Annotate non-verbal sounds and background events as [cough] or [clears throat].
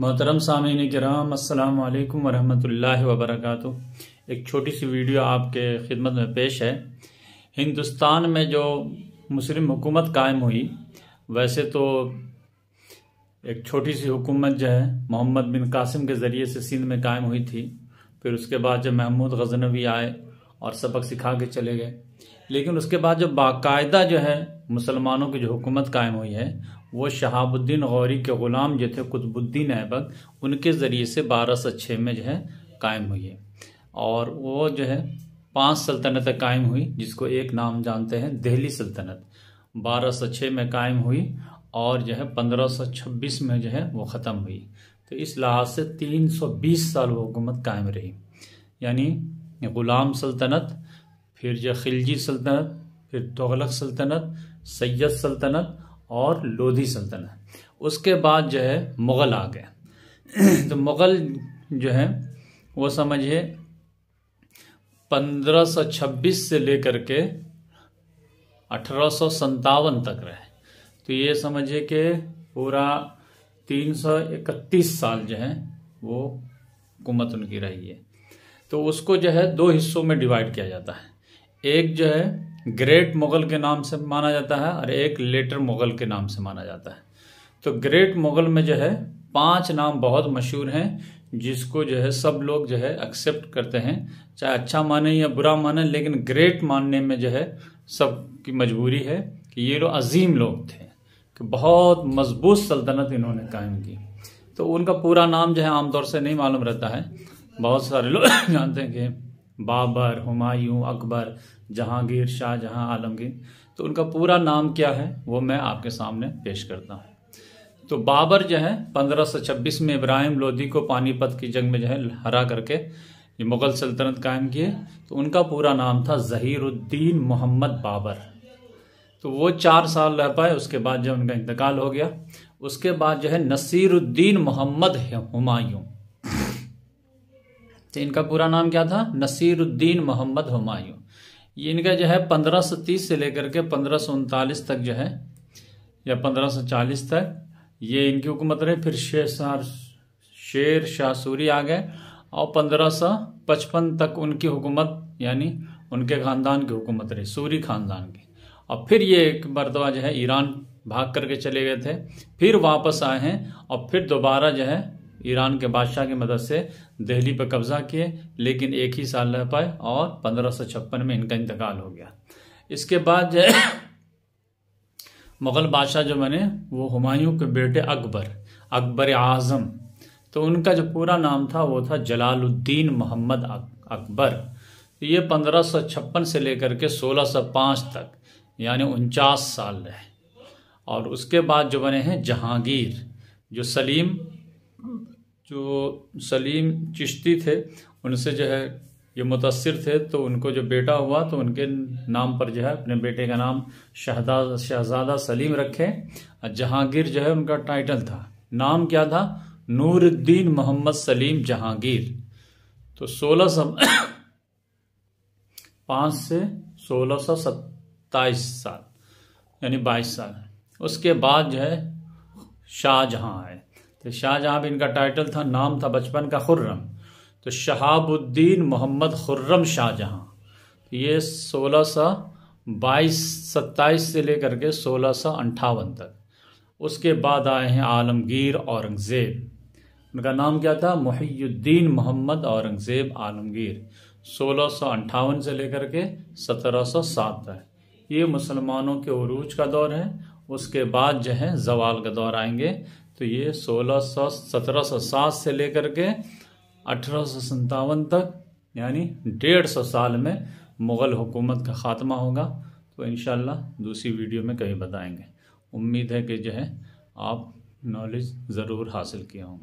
मोहतरम सामीन कराम अल्लाम वरहमल वबरक एक छोटी सी वीडियो आपके खिदमत में पेश है हिंदुस्तान में जो मुस्लिम हुकूमत कायम हुई वैसे तो एक छोटी सी हुकूमत जो है मोहम्मद बिन कासिम के ज़रिए से सिंध में कायम हुई थी फिर उसके बाद जब महमूद गजनवी आए और सबक सिखा के चले गए लेकिन उसके बाद जो बाकायदा जो है मुसलमानों की जो हुकूमत कायम हुई है वो शहाबुद्दीन गौरी के ग़ुलाम जो थे कुतुबुद्दीन ऐबक उनके ज़रिए से बारह सौ छः में जो है कायम हुई है और वो जो है पांच सल्तनतें कायम हुई जिसको एक नाम जानते हैं दिल्ली सल्तनत बारह सौ छः में कायम हुई और जो है पंद्रह सौ छब्बीस में जो है वो ख़त्म हुई तो इस लिहाज से तीन सौ बीस साल वो हुकूमत कायम रही यानी ग़ुलाम सल्तनत फिर जो खिलजी सल्तनत फिर तगलक सल्तनत सैयद सल्तनत और लोधी सल्तनत उसके बाद जो है मुग़ल आ गए [clears throat] तो मुग़ल जो है वो समझिए 1526 से लेकर के अठारह तक रहे तो ये समझिए कि पूरा 331 साल जो है वो हुकूमत उनकी रही है तो उसको जो है दो हिस्सों में डिवाइड किया जाता है एक जो है ग्रेट मुग़ल के नाम से माना जाता है और एक लेटर मुग़ल के नाम से माना जाता है तो ग्रेट मुग़ल में जो है पांच नाम बहुत मशहूर हैं जिसको जो है सब लोग जो है एक्सेप्ट करते हैं चाहे अच्छा माने या बुरा माने लेकिन ग्रेट मानने में जो है सब की मजबूरी है कि ये लोग अजीम लोग थे कि बहुत मजबूत सल्तनत इन्होंने कायम की तो उनका पूरा नाम जो है आमतौर से नहीं मालूम रहता है बहुत सारे लोग [coughs] जानते हैं कि बाबर हुमायूं अकबर जहांगीर शाहजहां आलमगीर तो उनका पूरा नाम क्या है वो मैं आपके सामने पेश करता हूँ तो बाबर जो है 1526 में इब्राहिम लोधी को पानीपत की जंग में जो है हरा करके ये मुग़ल सल्तनत कायम किए तो उनका पूरा नाम था जहीरुद्दीन मोहम्मद बाबर तो वो चार साल रह पाए उसके बाद जब उनका इंतकाल हो गया उसके बाद जो है नसीरुद्दीन मोहम्मद हुमायूं तो इनका पूरा नाम क्या था नसीरुद्दीन मोहम्मद हुमायूं इनका जो है पंद्रह सौ तीस से लेकर के पंद्रह सौ उनतालीस तक जो है या पंद्रह सौ चालीस तक ये इनकी हुकूमत रही फिर शेर शाह शेर शाह सूरी आ गए और पंद्रह सौ पचपन तक उनकी हुकूमत यानी उनके खानदान की हुकूमत रही सूरी खानदान की और फिर ये एक मरतबा जो है ईरान भाग करके चले गए थे फिर वापस आए हैं और फिर दोबारा जो है ईरान के बादशाह की मदद से दिल्ली पर कब्जा किए लेकिन एक ही साल रह पाए और पंद्रह में इनका इंतकाल हो गया इसके बाद मुग़ल बादशाह जो बने वो हुमायूं के बेटे अकबर अकबर आज़म तो उनका जो पूरा नाम था वो था जलालुद्दीन मोहम्मद अकबर तो ये पंद्रह से लेकर के 1605 तक यानी उनचास साल रहे और उसके बाद जो बने हैं जहांगीर जो सलीम जो सलीम चिश्ती थे उनसे जो है ये मुतासर थे तो उनको जो बेटा हुआ तो उनके नाम पर जो है अपने बेटे का नाम शहदा शहजादा सलीम रखे जहांगीर जो है उनका टाइटल था नाम क्या था नूरुद्दीन मोहम्मद सलीम जहांगीर तो सोलह सौ [coughs] पाँच से सोलह सौ सत्ताईस साल यानी बाईस साल उसके बाद जो है शाहजहाँ आए तो शाहजहाँ बिन इनका टाइटल था नाम था बचपन का खुर्रम तो शहाबुद्दीन मोहम्मद खुर्रम शाहजहाँ तो ये सोलह सौ बाईस सत्ताईस से लेकर के सोलह सौ अंठावन तक उसके बाद आए हैं आलमगीर औरंगज़ेब उनका नाम क्या था मुहीद्दीन मोहम्मद औरंगज़ेब आलमगीर सोलह सौ अंठावन से लेकर के सत्रह सौ सात तक ये मुसलमानों के अरूज का दौर है उसके बाद जो है जवाल का दौर आएंगे तो ये सोलह सौ सत्रह सौ सात से लेकर के अठारह तक यानी डेढ़ सौ साल में मुग़ल हुकूमत का ख़ात्मा होगा तो इन दूसरी वीडियो में कहीं बताएंगे उम्मीद है कि जो है आप नॉलेज ज़रूर हासिल किए होंगे